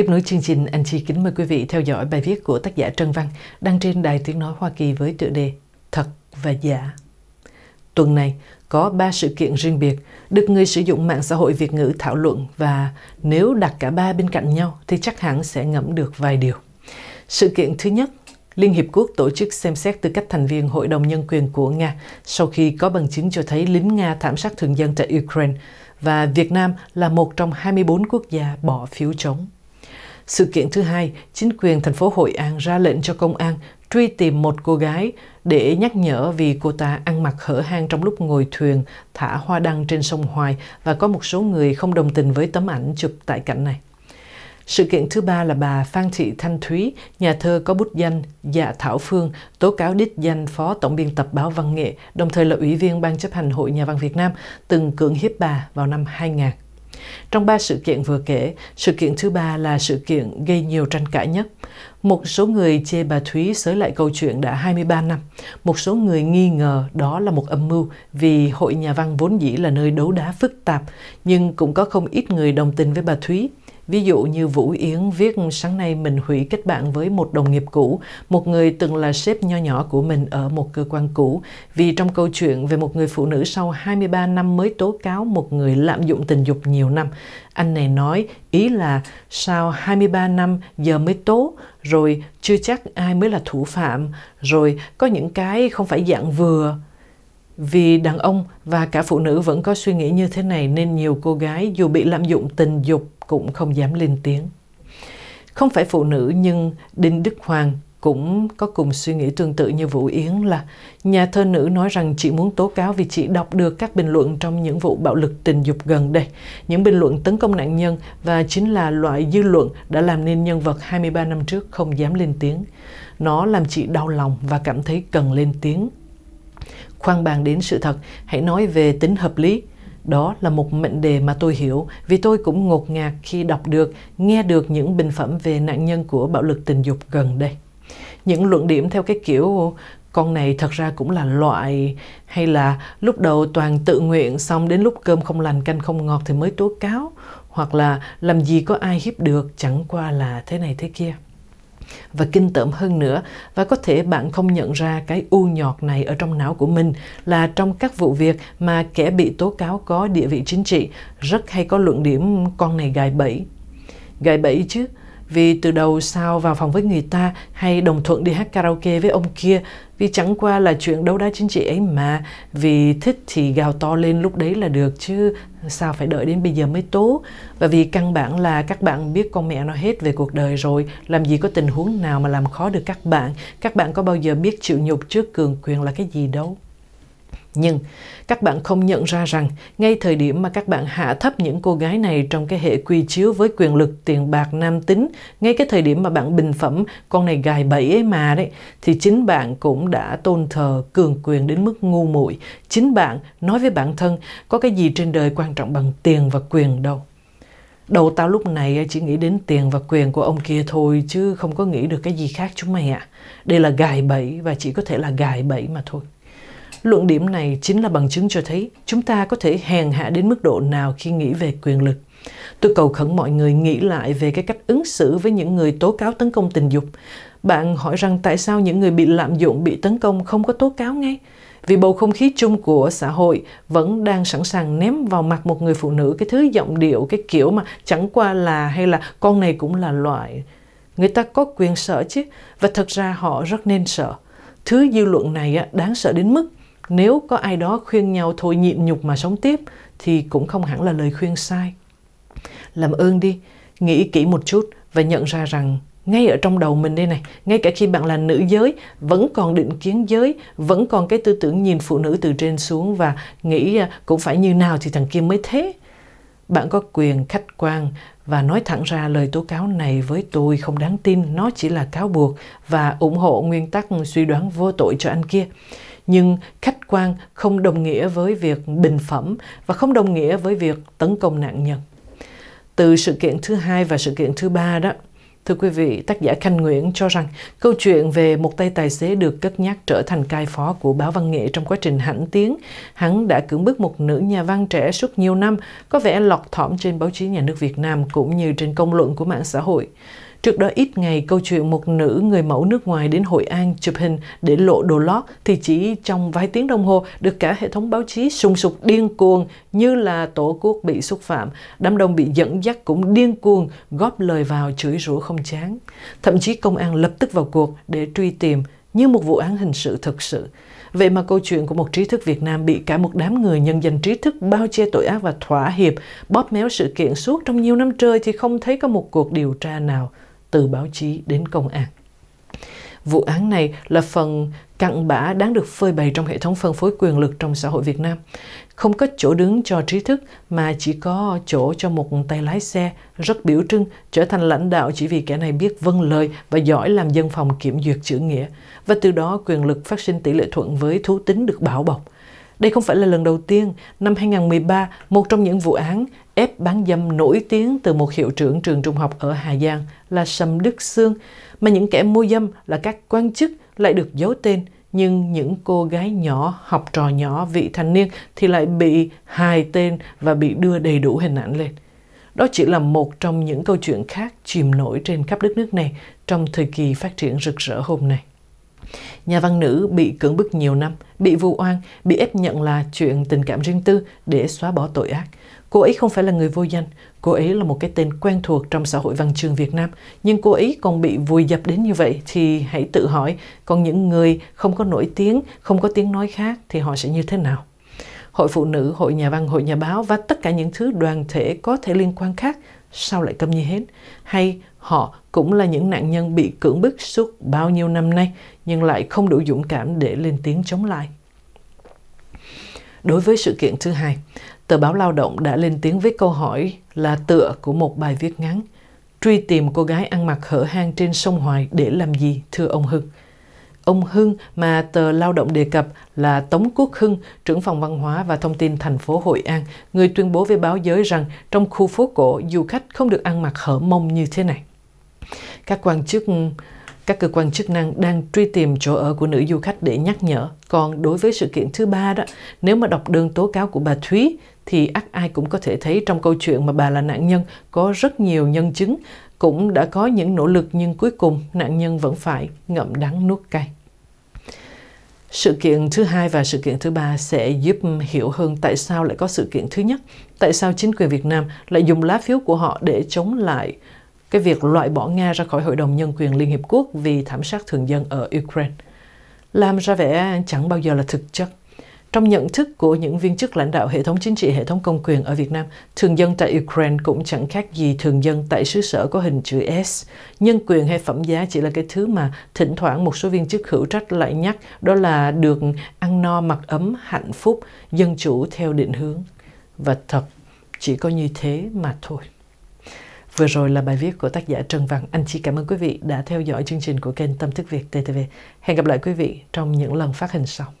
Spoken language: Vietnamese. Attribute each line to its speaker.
Speaker 1: Tiếp nối chương trình, anh chị kính mời quý vị theo dõi bài viết của tác giả Trân Văn đăng trên Đài Tiếng Nói Hoa Kỳ với tựa đề Thật và Giả. Tuần này, có ba sự kiện riêng biệt được người sử dụng mạng xã hội Việt ngữ thảo luận và nếu đặt cả ba bên cạnh nhau thì chắc hẳn sẽ ngẫm được vài điều. Sự kiện thứ nhất, Liên Hiệp Quốc tổ chức xem xét tư cách thành viên Hội đồng Nhân quyền của Nga sau khi có bằng chứng cho thấy lính Nga thảm sát thường dân tại Ukraine và Việt Nam là một trong 24 quốc gia bỏ phiếu chống. Sự kiện thứ hai, chính quyền thành phố Hội An ra lệnh cho công an truy tìm một cô gái để nhắc nhở vì cô ta ăn mặc hở hang trong lúc ngồi thuyền thả hoa đăng trên sông Hoài và có một số người không đồng tình với tấm ảnh chụp tại cảnh này. Sự kiện thứ ba là bà Phan Thị Thanh Thúy, nhà thơ có bút danh Dạ Thảo Phương, tố cáo đích danh Phó Tổng biên tập báo Văn nghệ, đồng thời là ủy viên Ban chấp hành Hội Nhà văn Việt Nam, từng cưỡng hiếp bà vào năm 2000. Trong ba sự kiện vừa kể, sự kiện thứ ba là sự kiện gây nhiều tranh cãi nhất. Một số người chê bà Thúy sới lại câu chuyện đã 23 năm. Một số người nghi ngờ đó là một âm mưu vì hội nhà văn vốn dĩ là nơi đấu đá phức tạp, nhưng cũng có không ít người đồng tình với bà Thúy Ví dụ như Vũ Yến viết sáng nay mình hủy kết bạn với một đồng nghiệp cũ, một người từng là sếp nho nhỏ của mình ở một cơ quan cũ, vì trong câu chuyện về một người phụ nữ sau 23 năm mới tố cáo một người lạm dụng tình dục nhiều năm. Anh này nói ý là sau 23 năm giờ mới tố, rồi chưa chắc ai mới là thủ phạm, rồi có những cái không phải dạng vừa, vì đàn ông và cả phụ nữ vẫn có suy nghĩ như thế này nên nhiều cô gái dù bị lạm dụng tình dục cũng không dám lên tiếng. Không phải phụ nữ nhưng Đinh Đức Hoàng cũng có cùng suy nghĩ tương tự như Vũ Yến là nhà thơ nữ nói rằng chị muốn tố cáo vì chị đọc được các bình luận trong những vụ bạo lực tình dục gần đây, những bình luận tấn công nạn nhân và chính là loại dư luận đã làm nên nhân vật 23 năm trước không dám lên tiếng. Nó làm chị đau lòng và cảm thấy cần lên tiếng. Khoan bàn đến sự thật, hãy nói về tính hợp lý đó là một mệnh đề mà tôi hiểu vì tôi cũng ngột ngạt khi đọc được, nghe được những bình phẩm về nạn nhân của bạo lực tình dục gần đây. Những luận điểm theo cái kiểu con này thật ra cũng là loại hay là lúc đầu toàn tự nguyện xong đến lúc cơm không lành canh không ngọt thì mới tố cáo hoặc là làm gì có ai hiếp được chẳng qua là thế này thế kia và kinh tởm hơn nữa và có thể bạn không nhận ra cái u nhọt này ở trong não của mình là trong các vụ việc mà kẻ bị tố cáo có địa vị chính trị rất hay có luận điểm con này gài bẫy gài bẫy chứ vì từ đầu sao vào phòng với người ta hay đồng thuận đi hát karaoke với ông kia vì chẳng qua là chuyện đấu đá chính trị ấy mà vì thích thì gào to lên lúc đấy là được chứ sao phải đợi đến bây giờ mới tố và vì căn bản là các bạn biết con mẹ nó hết về cuộc đời rồi làm gì có tình huống nào mà làm khó được các bạn các bạn có bao giờ biết chịu nhục trước cường quyền là cái gì đâu nhưng các bạn không nhận ra rằng ngay thời điểm mà các bạn hạ thấp những cô gái này trong cái hệ quy chiếu với quyền lực tiền bạc nam tính, ngay cái thời điểm mà bạn bình phẩm con này gài bẫy ấy mà đấy, thì chính bạn cũng đã tôn thờ cường quyền đến mức ngu muội. Chính bạn nói với bản thân có cái gì trên đời quan trọng bằng tiền và quyền đâu. Đầu tao lúc này chỉ nghĩ đến tiền và quyền của ông kia thôi chứ không có nghĩ được cái gì khác chúng mày ạ. À. Đây là gài bẫy và chỉ có thể là gài bẫy mà thôi. Luận điểm này chính là bằng chứng cho thấy chúng ta có thể hèn hạ đến mức độ nào khi nghĩ về quyền lực. Tôi cầu khẩn mọi người nghĩ lại về cái cách ứng xử với những người tố cáo tấn công tình dục. Bạn hỏi rằng tại sao những người bị lạm dụng, bị tấn công không có tố cáo ngay? Vì bầu không khí chung của xã hội vẫn đang sẵn sàng ném vào mặt một người phụ nữ cái thứ giọng điệu, cái kiểu mà chẳng qua là hay là con này cũng là loại. Người ta có quyền sợ chứ, và thật ra họ rất nên sợ. Thứ dư luận này đáng sợ đến mức nếu có ai đó khuyên nhau thôi nhịn nhục mà sống tiếp thì cũng không hẳn là lời khuyên sai làm ơn đi nghĩ kỹ một chút và nhận ra rằng ngay ở trong đầu mình đây này ngay cả khi bạn là nữ giới vẫn còn định kiến giới vẫn còn cái tư tưởng nhìn phụ nữ từ trên xuống và nghĩ à, cũng phải như nào thì thằng kia mới thế bạn có quyền khách quan và nói thẳng ra lời tố cáo này với tôi không đáng tin nó chỉ là cáo buộc và ủng hộ nguyên tắc suy đoán vô tội cho anh kia nhưng khách quan không đồng nghĩa với việc bình phẩm và không đồng nghĩa với việc tấn công nạn nhân từ sự kiện thứ hai và sự kiện thứ ba đó Thưa quý vị, tác giả Khanh Nguyễn cho rằng câu chuyện về một tay tài xế được cất nhắc trở thành cai phó của báo văn nghệ trong quá trình hãnh tiến. Hắn đã cưỡng bức một nữ nhà văn trẻ suốt nhiều năm, có vẻ lọt thỏm trên báo chí nhà nước Việt Nam cũng như trên công luận của mạng xã hội. Trước đó ít ngày, câu chuyện một nữ người mẫu nước ngoài đến Hội An chụp hình để lộ đồ lót thì chỉ trong vài tiếng đồng hồ được cả hệ thống báo chí sùng sục điên cuồng như là tổ quốc bị xúc phạm. Đám đông bị dẫn dắt cũng điên cuồng góp lời vào chửi rủa không chán. Thậm chí công an lập tức vào cuộc để truy tìm như một vụ án hình sự thực sự. Vậy mà câu chuyện của một trí thức Việt Nam bị cả một đám người nhân danh trí thức bao che tội ác và thỏa hiệp, bóp méo sự kiện suốt trong nhiều năm trời thì không thấy có một cuộc điều tra nào từ báo chí đến công an. Vụ án này là phần cặn bã đáng được phơi bày trong hệ thống phân phối quyền lực trong xã hội Việt Nam. Không có chỗ đứng cho trí thức mà chỉ có chỗ cho một tay lái xe rất biểu trưng trở thành lãnh đạo chỉ vì kẻ này biết vâng lời và giỏi làm dân phòng kiểm duyệt chữ nghĩa. Và từ đó quyền lực phát sinh tỷ lệ thuận với thú tính được bảo bọc đây không phải là lần đầu tiên, năm 2013, một trong những vụ án ép bán dâm nổi tiếng từ một hiệu trưởng trường trung học ở Hà Giang là Sầm Đức Sương, mà những kẻ mua dâm là các quan chức lại được giấu tên, nhưng những cô gái nhỏ, học trò nhỏ, vị thanh niên thì lại bị hài tên và bị đưa đầy đủ hình ảnh lên. Đó chỉ là một trong những câu chuyện khác chìm nổi trên khắp đất nước này trong thời kỳ phát triển rực rỡ hôm nay. Nhà văn nữ bị cưỡng bức nhiều năm, bị vu oan, bị ép nhận là chuyện tình cảm riêng tư để xóa bỏ tội ác. Cô ấy không phải là người vô danh, cô ấy là một cái tên quen thuộc trong xã hội văn chương Việt Nam. Nhưng cô ấy còn bị vùi dập đến như vậy thì hãy tự hỏi, còn những người không có nổi tiếng, không có tiếng nói khác thì họ sẽ như thế nào? Hội Phụ Nữ, Hội Nhà Văn, Hội Nhà Báo và tất cả những thứ đoàn thể có thể liên quan khác sao lại câm như hết hay họ cũng là những nạn nhân bị cưỡng bức suốt bao nhiêu năm nay nhưng lại không đủ dũng cảm để lên tiếng chống lại đối với sự kiện thứ hai tờ báo lao động đã lên tiếng với câu hỏi là tựa của một bài viết ngắn truy tìm cô gái ăn mặc hở hang trên sông hoài để làm gì thưa ông hưng Ông Hưng mà tờ Lao động đề cập là Tống Quốc Hưng, trưởng phòng văn hóa và thông tin thành phố Hội An, người tuyên bố với báo giới rằng trong khu phố cổ du khách không được ăn mặc hở mông như thế này. Các quan chức các cơ quan chức năng đang truy tìm chỗ ở của nữ du khách để nhắc nhở. Còn đối với sự kiện thứ ba đó, nếu mà đọc đơn tố cáo của bà Thúy thì ắt ai cũng có thể thấy trong câu chuyện mà bà là nạn nhân có rất nhiều nhân chứng, cũng đã có những nỗ lực nhưng cuối cùng nạn nhân vẫn phải ngậm đắng nuốt cay sự kiện thứ hai và sự kiện thứ ba sẽ giúp hiểu hơn tại sao lại có sự kiện thứ nhất tại sao chính quyền việt nam lại dùng lá phiếu của họ để chống lại cái việc loại bỏ nga ra khỏi hội đồng nhân quyền liên hiệp quốc vì thảm sát thường dân ở ukraine làm ra vẻ chẳng bao giờ là thực chất trong nhận thức của những viên chức lãnh đạo hệ thống chính trị, hệ thống công quyền ở Việt Nam, thường dân tại Ukraine cũng chẳng khác gì thường dân tại xứ sở có hình chữ S. Nhân quyền hay phẩm giá chỉ là cái thứ mà thỉnh thoảng một số viên chức hữu trách lại nhắc, đó là được ăn no, mặc ấm, hạnh phúc, dân chủ theo định hướng. Và thật, chỉ có như thế mà thôi. Vừa rồi là bài viết của tác giả Trần Văn. Anh chị cảm ơn quý vị đã theo dõi chương trình của kênh Tâm Thức Việt TTV. Hẹn gặp lại quý vị trong những lần phát hình sau.